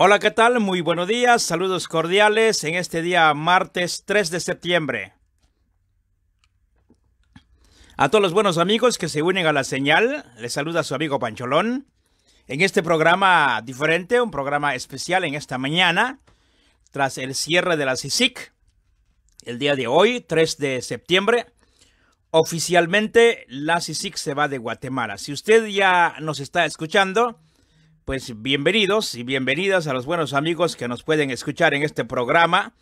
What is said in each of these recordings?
Hola, ¿qué tal? Muy buenos días, saludos cordiales en este día martes 3 de septiembre. A todos los buenos amigos que se unen a la señal, les saluda su amigo Pancholón. En este programa diferente, un programa especial en esta mañana, tras el cierre de la CICIC, el día de hoy, 3 de septiembre, oficialmente la CICIC se va de Guatemala. Si usted ya nos está escuchando, pues bienvenidos y bienvenidas a los buenos amigos que nos pueden escuchar en este programa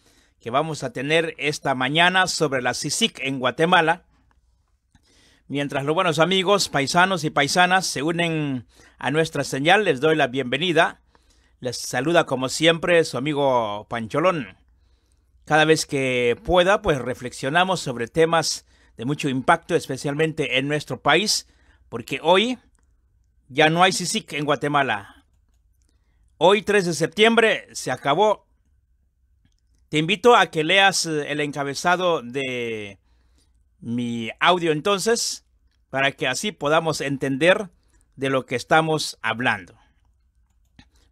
que vamos a tener esta mañana sobre la CICIC en Guatemala. Mientras los buenos amigos, paisanos y paisanas se unen a nuestra señal, les doy la bienvenida. Les saluda como siempre su amigo Pancholón. Cada vez que pueda, pues reflexionamos sobre temas de mucho impacto, especialmente en nuestro país, porque hoy ya no hay CICIC en Guatemala. Hoy 3 de septiembre se acabó. Te invito a que leas eh, el encabezado de mi audio entonces para que así podamos entender de lo que estamos hablando.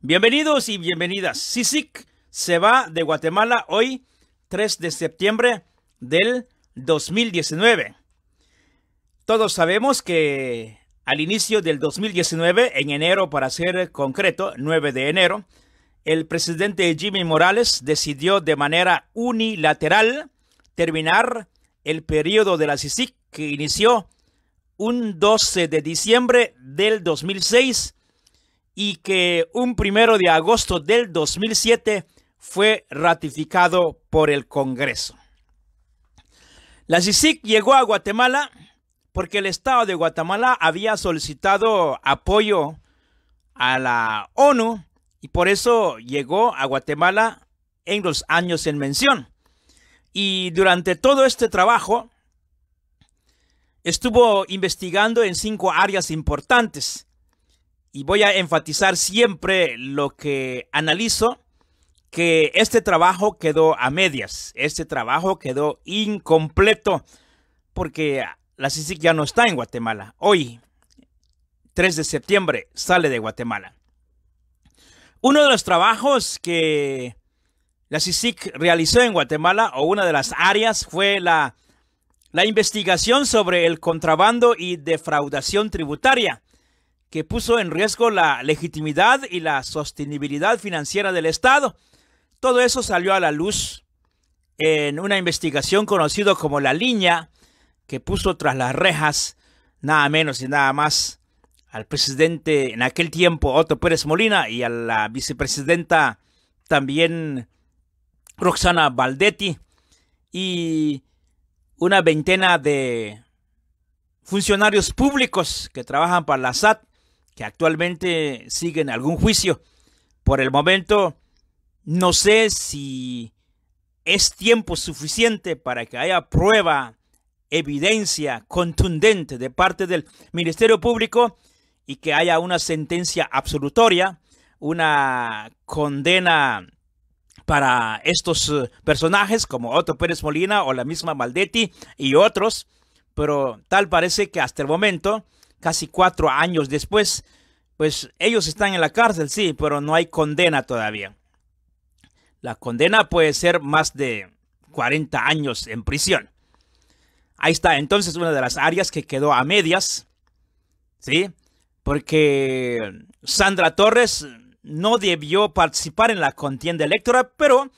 Bienvenidos y bienvenidas. Sisic se va de Guatemala hoy 3 de septiembre del 2019. Todos sabemos que al inicio del 2019, en enero para ser concreto, 9 de enero, el presidente Jimmy Morales decidió de manera unilateral terminar el periodo de la CICIC que inició un 12 de diciembre del 2006 y que un 1 de agosto del 2007 fue ratificado por el Congreso. La CICIC llegó a Guatemala porque el Estado de Guatemala había solicitado apoyo a la ONU y por eso llegó a Guatemala en los años en mención. Y durante todo este trabajo estuvo investigando en cinco áreas importantes. Y voy a enfatizar siempre lo que analizo, que este trabajo quedó a medias, este trabajo quedó incompleto, porque la CICIC ya no está en Guatemala. Hoy, 3 de septiembre, sale de Guatemala. Uno de los trabajos que la CICIC realizó en Guatemala, o una de las áreas, fue la, la investigación sobre el contrabando y defraudación tributaria, que puso en riesgo la legitimidad y la sostenibilidad financiera del Estado. Todo eso salió a la luz en una investigación conocida como La Línea, que puso tras las rejas nada menos y nada más al presidente en aquel tiempo Otto Pérez Molina y a la vicepresidenta también Roxana Valdetti y una veintena de funcionarios públicos que trabajan para la SAT que actualmente siguen algún juicio. Por el momento no sé si es tiempo suficiente para que haya prueba evidencia contundente de parte del Ministerio Público y que haya una sentencia absolutoria, una condena para estos eh, personajes como Otto Pérez Molina o la misma Maldetti y otros, pero tal parece que hasta el momento, casi cuatro años después, pues ellos están en la cárcel, sí, pero no hay condena todavía. La condena puede ser más de 40 años en prisión. Ahí está, entonces una de las áreas que quedó a medias, ¿sí? Porque Sandra Torres no debió participar en la contienda electoral, pero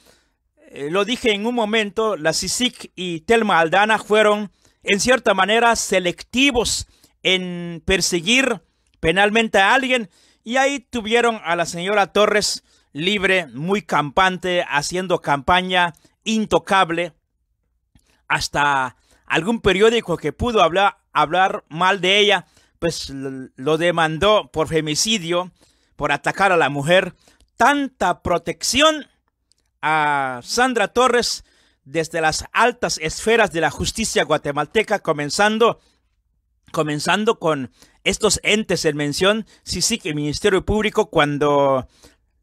eh, lo dije en un momento, la CICIC y Telma Aldana fueron en cierta manera selectivos en perseguir penalmente a alguien y ahí tuvieron a la señora Torres libre, muy campante, haciendo campaña intocable hasta algún periódico que pudo hablar, hablar mal de ella, pues lo demandó por femicidio, por atacar a la mujer. Tanta protección a Sandra Torres desde las altas esferas de la justicia guatemalteca, comenzando, comenzando con estos entes en mención, sí, sí, que el Ministerio Público, cuando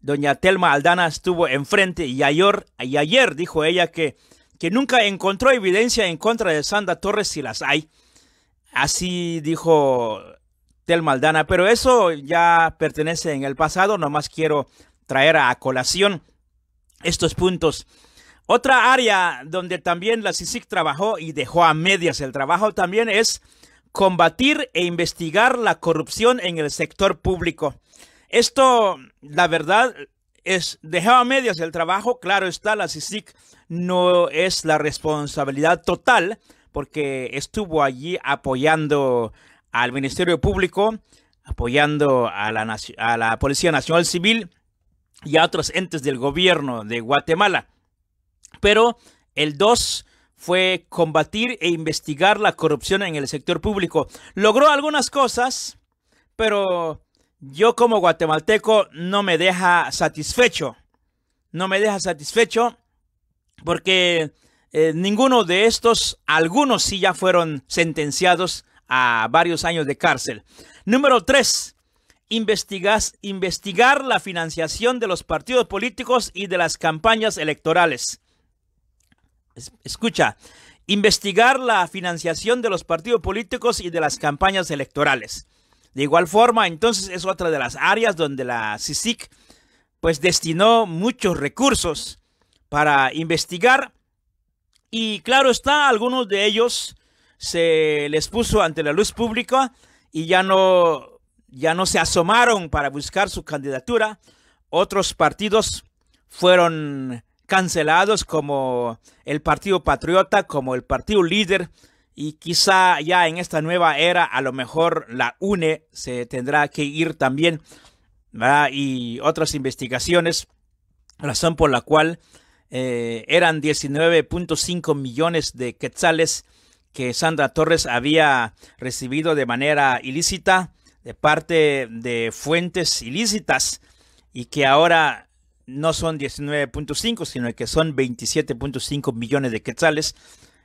doña Telma Aldana estuvo enfrente y y ayer dijo ella que que nunca encontró evidencia en contra de Sandra Torres si las hay. Así dijo Tel Maldana, pero eso ya pertenece en el pasado, nomás quiero traer a colación estos puntos. Otra área donde también la CICIC trabajó y dejó a medias el trabajo también es combatir e investigar la corrupción en el sector público. Esto, la verdad, es, dejaba medias el trabajo, claro está, la CICIC no es la responsabilidad total porque estuvo allí apoyando al Ministerio Público, apoyando a la, a la Policía Nacional Civil y a otros entes del gobierno de Guatemala. Pero el 2 fue combatir e investigar la corrupción en el sector público. Logró algunas cosas, pero yo como guatemalteco no me deja satisfecho. No me deja satisfecho porque eh, ninguno de estos, algunos sí ya fueron sentenciados a varios años de cárcel. Número tres, investigas, investigar la financiación de los partidos políticos y de las campañas electorales. escucha, investigar la financiación de los partidos políticos y de las campañas electorales. De igual forma, entonces es otra de las áreas donde la CICIC pues destinó muchos recursos para investigar y claro está, algunos de ellos se les puso ante la luz pública y ya no, ya no se asomaron para buscar su candidatura. Otros partidos fueron cancelados como el Partido Patriota, como el Partido Líder, y quizá ya en esta nueva era a lo mejor la UNE se tendrá que ir también ¿verdad? y otras investigaciones, razón por la cual eh, eran 19.5 millones de quetzales que Sandra Torres había recibido de manera ilícita de parte de fuentes ilícitas y que ahora no son 19.5, sino que son 27.5 millones de quetzales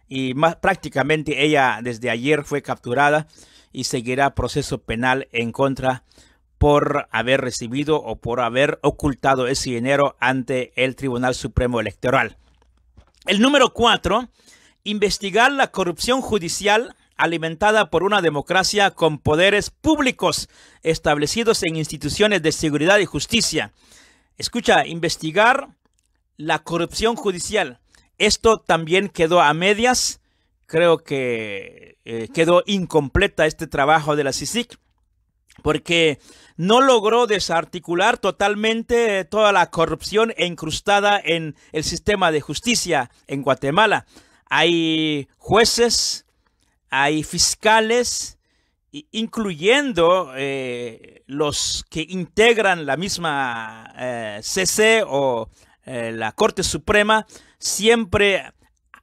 y más prácticamente ella desde ayer fue capturada y seguirá proceso penal en contra por haber recibido o por haber ocultado ese dinero ante el Tribunal Supremo Electoral. El número cuatro, investigar la corrupción judicial alimentada por una democracia con poderes públicos establecidos en instituciones de seguridad y justicia. Escucha, investigar la corrupción judicial esto también quedó a medias, creo que eh, quedó incompleta este trabajo de la CICIC, porque no logró desarticular totalmente toda la corrupción incrustada en el sistema de justicia en Guatemala. Hay jueces, hay fiscales, incluyendo eh, los que integran la misma CC eh, o eh, la Corte Suprema, siempre,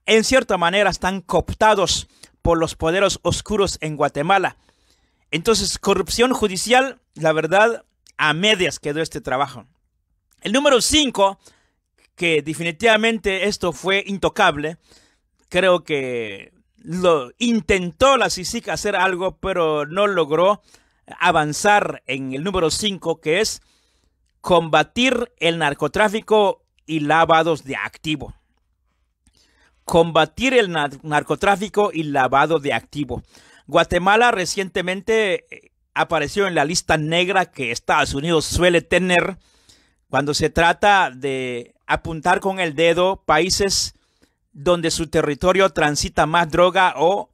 en cierta manera, están cooptados por los poderes oscuros en Guatemala. Entonces, corrupción judicial, la verdad, a medias quedó este trabajo. El número 5, que definitivamente esto fue intocable, creo que lo intentó la CICIC hacer algo, pero no logró avanzar en el número 5, que es combatir el narcotráfico y lavados de activo. Combatir el narcotráfico y lavado de activo. Guatemala recientemente eh, apareció en la lista negra que Estados Unidos suele tener cuando se trata de apuntar con el dedo países donde su territorio transita más droga o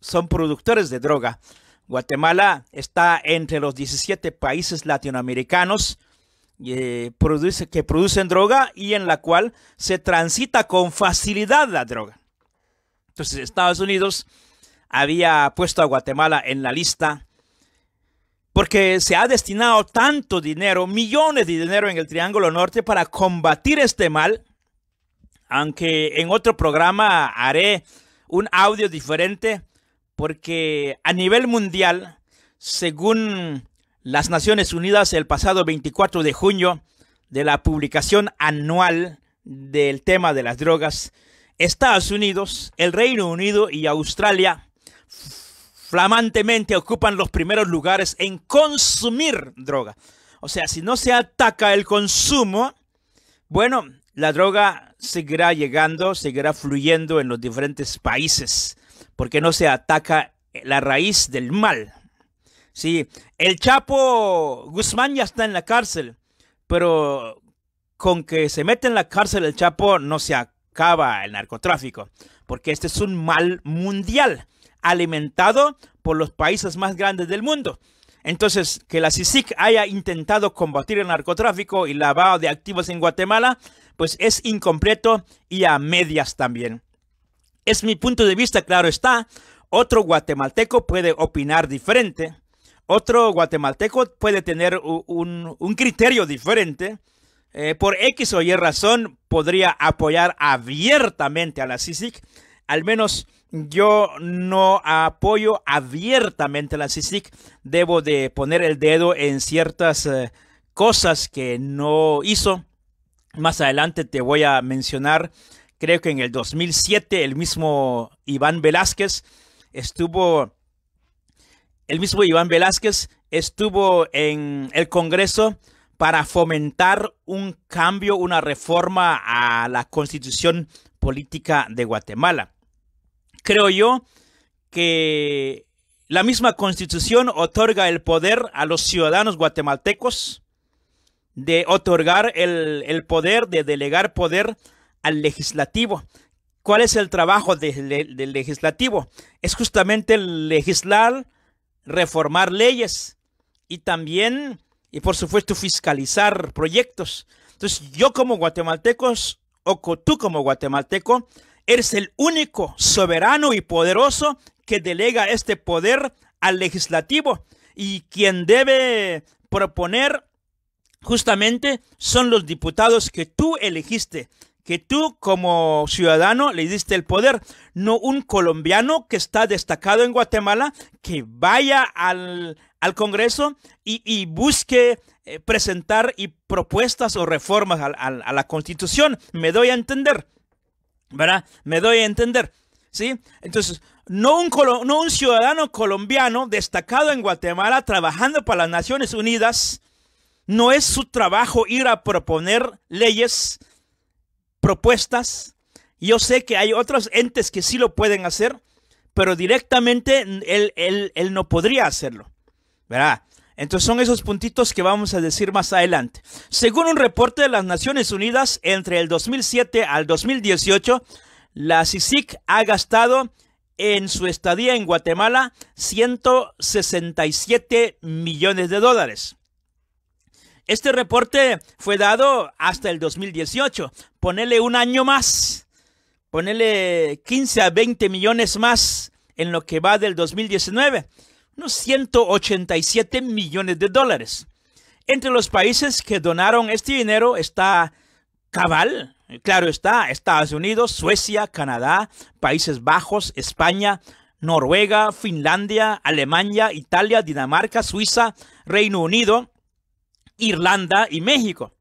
son productores de droga. Guatemala está entre los 17 países latinoamericanos eh, produce, que producen droga y en la cual se transita con facilidad la droga. Entonces Estados Unidos había puesto a Guatemala en la lista porque se ha destinado tanto dinero, millones de dinero en el Triángulo Norte para combatir este mal, aunque en otro programa haré un audio diferente porque a nivel mundial, según las Naciones Unidas el pasado 24 de junio de la publicación anual del tema de las drogas, Estados Unidos, el Reino Unido y Australia flamantemente ocupan los primeros lugares en consumir droga. O sea, si no se ataca el consumo, bueno, la droga seguirá llegando, seguirá fluyendo en los diferentes países, porque no se ataca la raíz del mal. Sí, el Chapo Guzmán ya está en la cárcel, pero con que se mete en la cárcel el Chapo no se acaba el narcotráfico, porque este es un mal mundial alimentado por los países más grandes del mundo. Entonces, que la CICIC haya intentado combatir el narcotráfico y lavado de activos en Guatemala, pues es incompleto y a medias también. Es mi punto de vista, claro está. Otro guatemalteco puede opinar diferente otro guatemalteco puede tener un, criterio diferente. Eh, por X o Y razón podría apoyar abiertamente a la CICIC. Al menos yo no apoyo abiertamente a la CICIC. Debo de poner el dedo en ciertas eh, cosas que no hizo. Más adelante te voy a mencionar, creo que en el 2007 el mismo Iván Velázquez estuvo el mismo Iván Velázquez estuvo en el Congreso para fomentar un cambio, una reforma a la constitución política de Guatemala. Creo yo que la misma constitución otorga el poder a los ciudadanos guatemaltecos de otorgar el, poder, de delegar poder al legislativo. ¿Cuál es el trabajo del legislativo? Es justamente legislar reformar leyes y también, y por supuesto, fiscalizar proyectos. Entonces, yo como guatemaltecos, o tú como guatemalteco, eres el único soberano y poderoso que delega este poder al legislativo y quien debe proponer justamente son los diputados que tú elegiste que tú como ciudadano le diste el poder, no un colombiano que está destacado en Guatemala, que vaya al, al Congreso y, busque eh, presentar y propuestas o reformas a, la Constitución. Me doy a entender, ¿verdad? Me doy a entender, ¿sí? Entonces, no un, no un ciudadano colombiano destacado en Guatemala trabajando para las Naciones Unidas, no es su trabajo ir a proponer leyes, propuestas. Yo sé que hay otros entes que sí lo pueden hacer, pero directamente él, no podría hacerlo. ¿Verdad? Entonces son esos puntitos que vamos a decir más adelante. Según un reporte de las Naciones Unidas, entre el 2007 al 2018, la CICIC ha gastado en su estadía en Guatemala 167 millones de dólares. Este reporte fue dado hasta el 2018. Ponele un año más, ponele 15 a 20 millones más en lo que va del 2019, unos 187 millones de dólares. Entre los países que donaron este dinero está Cabal, claro está, Estados Unidos, Suecia, Canadá, Países Bajos, España, Noruega, Finlandia, Alemania, Italia, Dinamarca, Suiza, Reino Unido, Irlanda y México.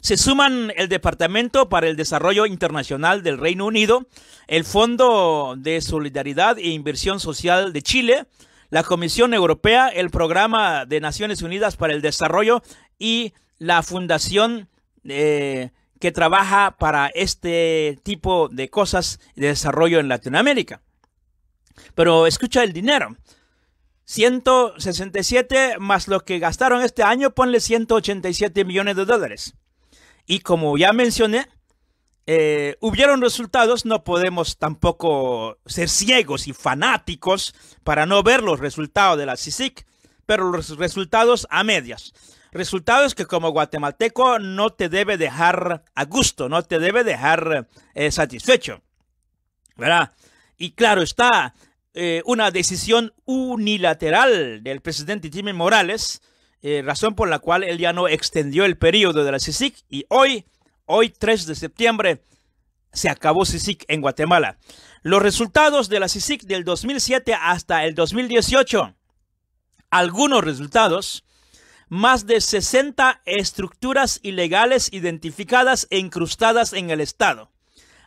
Se suman el Departamento para el Desarrollo Internacional del Reino Unido, el Fondo de Solidaridad e Inversión Social de Chile, la Comisión Europea, el Programa de Naciones Unidas para el Desarrollo y la Fundación eh, que trabaja para este tipo de cosas de desarrollo en Latinoamérica. Pero escucha el dinero. 167 más lo que gastaron este año, ponle 187 millones de dólares. Y como ya mencioné, eh, hubieron resultados, no podemos tampoco ser ciegos y fanáticos para no ver los resultados de la CICIC, pero los resultados a medias. Resultados que como guatemalteco no te debe dejar a gusto, no te debe dejar eh, satisfecho. ¿Verdad? Y claro está, eh, una decisión unilateral del presidente Jimmy Morales, eh, razón por la cual él ya no extendió el periodo de la CICIC y hoy, hoy 3 de septiembre, se acabó CICIC en Guatemala. Los resultados de la CICIC del 2007 hasta el 2018, algunos resultados, más de 60 estructuras ilegales identificadas e incrustadas en el Estado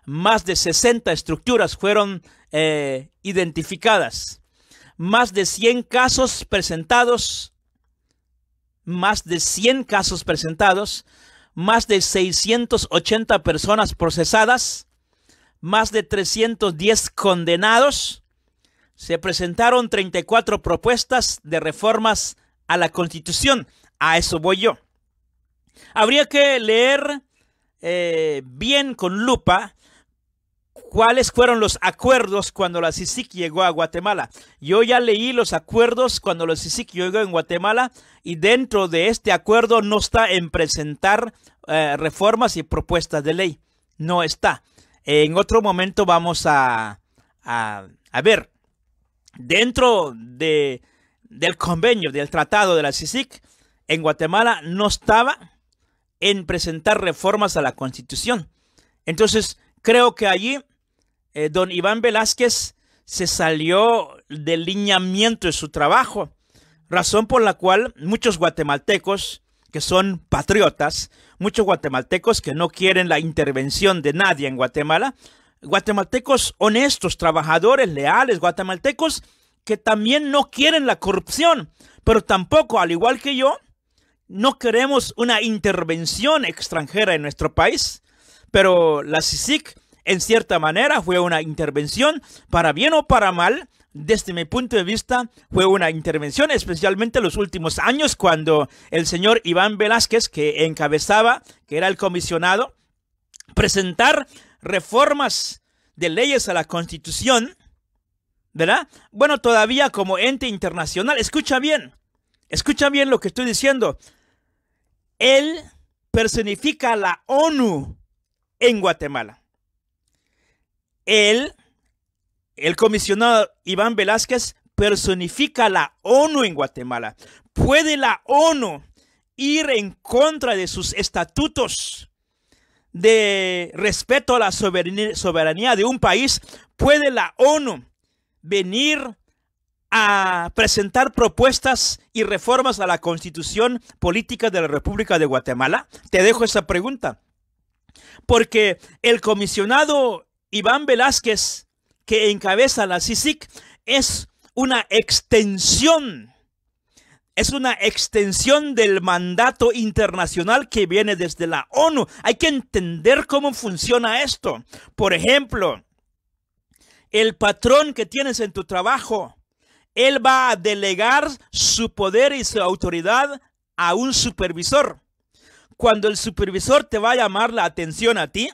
más de 60 estructuras fueron eh, identificadas, más de 100 casos presentados, más de 100 casos presentados, más de 680 personas procesadas, más de 310 condenados. Se presentaron 34 propuestas de reformas a la Constitución. A eso voy yo. Habría que leer eh, bien con lupa cuáles fueron los acuerdos cuando la CICIC llegó a Guatemala. Yo ya leí los acuerdos cuando la CICIC llegó en Guatemala y dentro de este acuerdo no está en presentar eh, reformas y propuestas de ley. No está. En otro momento vamos a, ver. Dentro de, del convenio, del tratado de la CICIC, en Guatemala no estaba en presentar reformas a la constitución. Entonces, creo que allí eh, don Iván Velázquez se salió del lineamiento de su trabajo, razón por la cual muchos guatemaltecos que son patriotas, muchos guatemaltecos que no quieren la intervención de nadie en Guatemala, guatemaltecos honestos, trabajadores, leales, guatemaltecos que también no quieren la corrupción, pero tampoco, al igual que yo, no queremos una intervención extranjera en nuestro país. Pero la CICIC en cierta manera fue una intervención, para bien o para mal, desde mi punto de vista, fue una intervención, especialmente en los últimos años, cuando el señor Iván Velázquez, que encabezaba, que era el comisionado, presentar reformas de leyes a la Constitución, ¿verdad? Bueno, todavía como ente internacional, escucha bien, escucha bien lo que estoy diciendo. Él personifica la ONU en Guatemala. Él, el comisionado Iván Velázquez, personifica la ONU en Guatemala. ¿Puede la ONU ir en contra de sus estatutos de respeto a la soberanía de un país? ¿Puede la ONU venir a presentar propuestas y reformas a la constitución política de la República de Guatemala? Te dejo esa pregunta. Porque el comisionado Iván Velázquez, que encabeza la Cisic, es una extensión, es una extensión del mandato internacional que viene desde la ONU. Hay que entender cómo funciona esto. Por ejemplo, el patrón que tienes en tu trabajo, él va a delegar su poder y su autoridad a un supervisor. Cuando el supervisor te va a llamar la atención a ti,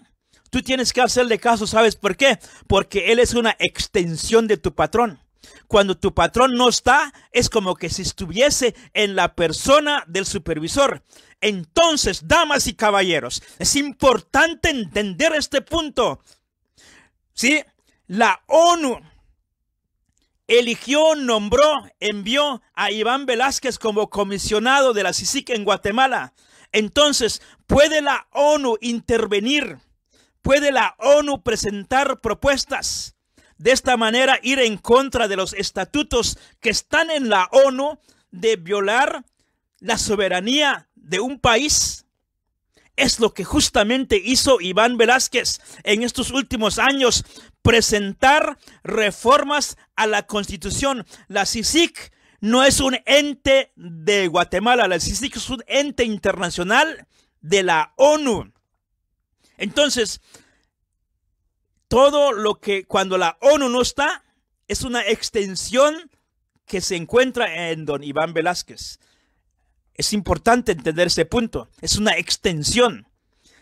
Tú tienes que hacerle caso, ¿sabes por qué? Porque Él es una extensión de tu patrón. Cuando tu patrón no está, es como que si estuviese en la persona del supervisor. Entonces, damas y caballeros, es importante entender este punto. ¿Sí? La ONU eligió, nombró, envió a Iván Velázquez como comisionado de la CICIC en Guatemala. Entonces, ¿puede la ONU intervenir ¿Puede la ONU presentar propuestas? De esta manera ir en contra de los estatutos que están en la ONU de violar la soberanía de un país. Es lo que justamente hizo Iván Velázquez en estos últimos años, presentar reformas a la constitución. La CICIC no es un ente de Guatemala, la CICIC es un ente internacional de la ONU. Entonces, todo lo que cuando la ONU no está, es una extensión que se encuentra en don Iván Velázquez. Es importante entender ese punto. Es una extensión.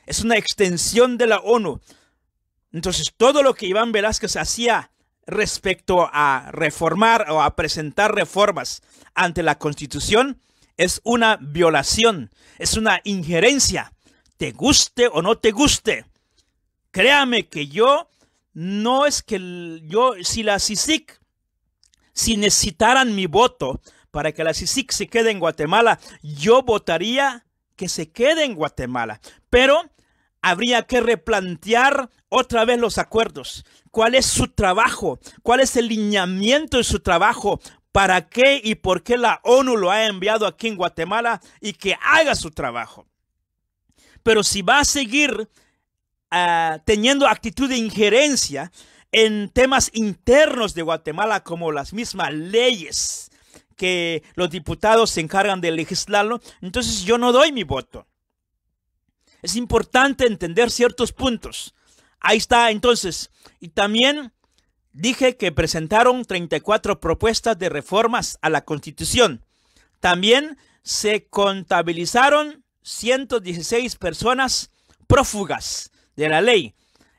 Es una extensión de la ONU. Entonces, todo lo que Iván Velázquez hacía respecto a reformar o a presentar reformas ante la Constitución es una violación, es una injerencia te guste o no te guste. Créame que yo no es que yo, si la CICIC, si necesitaran mi voto para que la CICIC se quede en Guatemala, yo votaría que se quede en Guatemala. Pero habría que replantear otra vez los acuerdos. ¿Cuál es su trabajo? ¿Cuál es el lineamiento de su trabajo? ¿Para qué y por qué la ONU lo ha enviado aquí en Guatemala y que haga su trabajo? pero si va a seguir ah, teniendo actitud de injerencia en temas internos de Guatemala, como las mismas leyes que los diputados se encargan de legislarlo, entonces yo no doy mi voto. Es importante entender ciertos puntos. Ahí está entonces. Y también dije que presentaron 34 propuestas de reformas a la Constitución. También se contabilizaron 116 personas prófugas de la ley.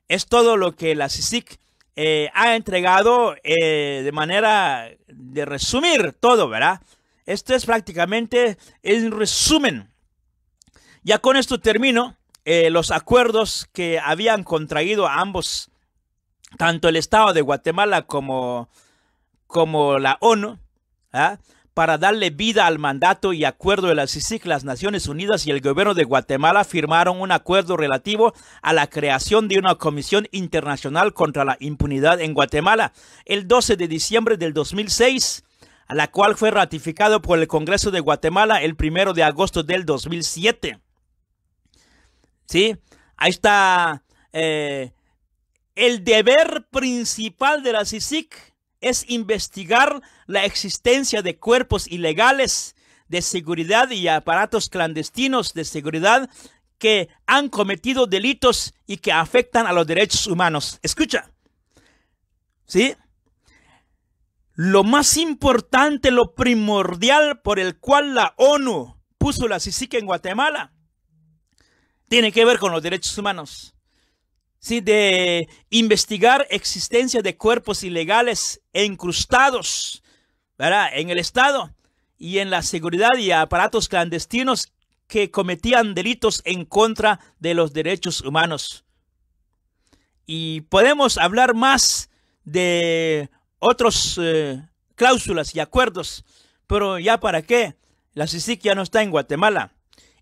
Es todo lo que la CICIC eh, ha entregado eh, de manera de resumir todo, ¿verdad? Esto es prácticamente el resumen. Ya con esto termino eh, los acuerdos que habían contraído ambos, tanto el Estado de Guatemala como, como la ONU, ¿verdad? ¿ah? para darle vida al mandato y acuerdo de la CICIC, las Naciones Unidas y el gobierno de Guatemala firmaron un acuerdo relativo a la creación de una comisión internacional contra la impunidad en Guatemala el 12 de diciembre del 2006, a la cual fue ratificado por el Congreso de Guatemala el 1 de agosto del 2007. ¿Sí? Ahí está eh, el deber principal de la CICIC es investigar la existencia de cuerpos ilegales de seguridad y aparatos clandestinos de seguridad que han cometido delitos y que afectan a los derechos humanos. Escucha. ¿Sí? Lo más importante, lo primordial por el cual la ONU puso la CICIC en Guatemala, tiene que ver con los derechos humanos de investigar existencia de cuerpos ilegales incrustados en el Estado y en la seguridad y aparatos clandestinos que cometían delitos en contra de los derechos humanos. Y podemos hablar más de otros eh, cláusulas y acuerdos, pero ya para qué, la CICIC ya no está en Guatemala.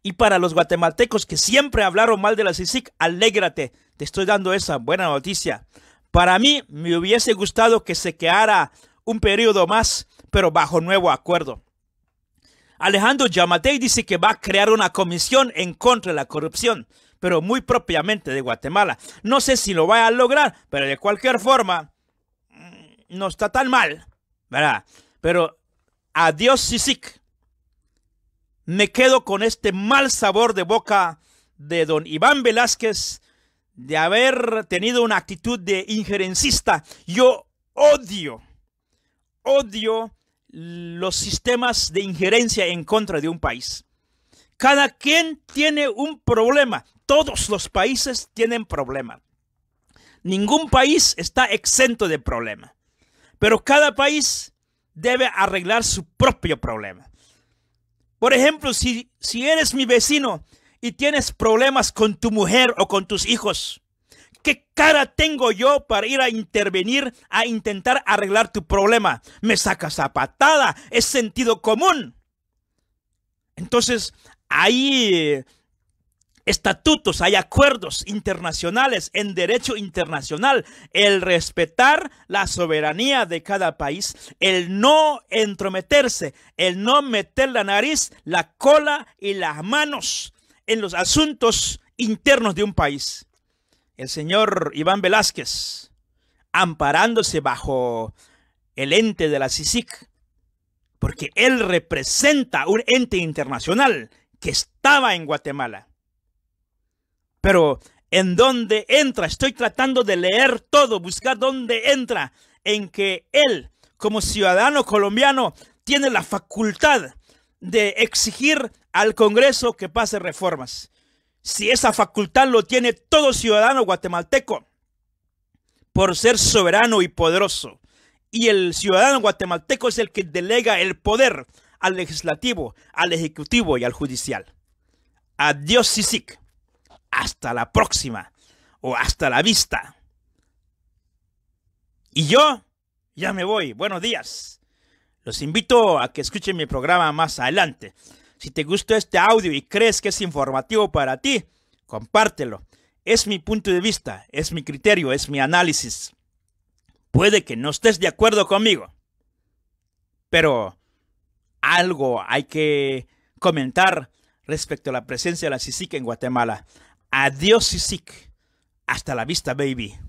Y para los guatemaltecos que siempre hablaron mal de la CICIC, alégrate, te estoy dando esa buena noticia. Para mí me hubiese gustado que se quedara un periodo más, pero bajo nuevo acuerdo. Alejandro Yamatei dice que va a crear una comisión en contra de la corrupción, pero muy propiamente de Guatemala. No sé si lo va a lograr, pero de cualquier forma, mm, no está tan mal, ¿verdad? Pero adiós SISIC. Me quedo con este mal sabor de boca de don Iván Velázquez de haber tenido una actitud de injerencista. Yo odio, odio los sistemas de injerencia en contra de un país. Cada quien tiene un problema. Todos los países tienen problema. Ningún país está exento de problema. Pero cada país debe arreglar su propio problema. Por ejemplo, si, si eres mi vecino y tienes problemas con tu mujer o con tus hijos. ¿Qué cara tengo yo para ir a intervenir, a intentar arreglar tu problema? Me sacas a patada, es sentido común. Entonces, hay eh, estatutos, hay acuerdos internacionales en derecho internacional, el respetar la soberanía de cada país, el no entrometerse, el no meter la nariz, la cola y las manos en los asuntos internos de un país. El señor Iván Velázquez, amparándose bajo el ente de la CICIC, porque él representa un ente internacional que estaba en Guatemala. Pero, ¿en dónde entra? Estoy tratando de leer todo, buscar dónde entra, en que él, como ciudadano colombiano, tiene la facultad de exigir al Congreso que pase reformas. Si esa facultad lo tiene todo ciudadano guatemalteco por ser soberano y poderoso. Y el ciudadano guatemalteco es el que delega el poder al legislativo, al ejecutivo y al judicial. Adiós, Sisic. Hasta la próxima o hasta la vista. Y yo ya me voy. Buenos días. Los invito a que escuchen mi programa más adelante. Si te gustó este audio y crees que es informativo para ti, compártelo. Es mi punto de vista, es mi criterio, es mi análisis. Puede que no estés de acuerdo conmigo, pero algo hay que comentar respecto a la presencia de la CICIC en Guatemala. Adiós CICIC. Hasta la vista, baby.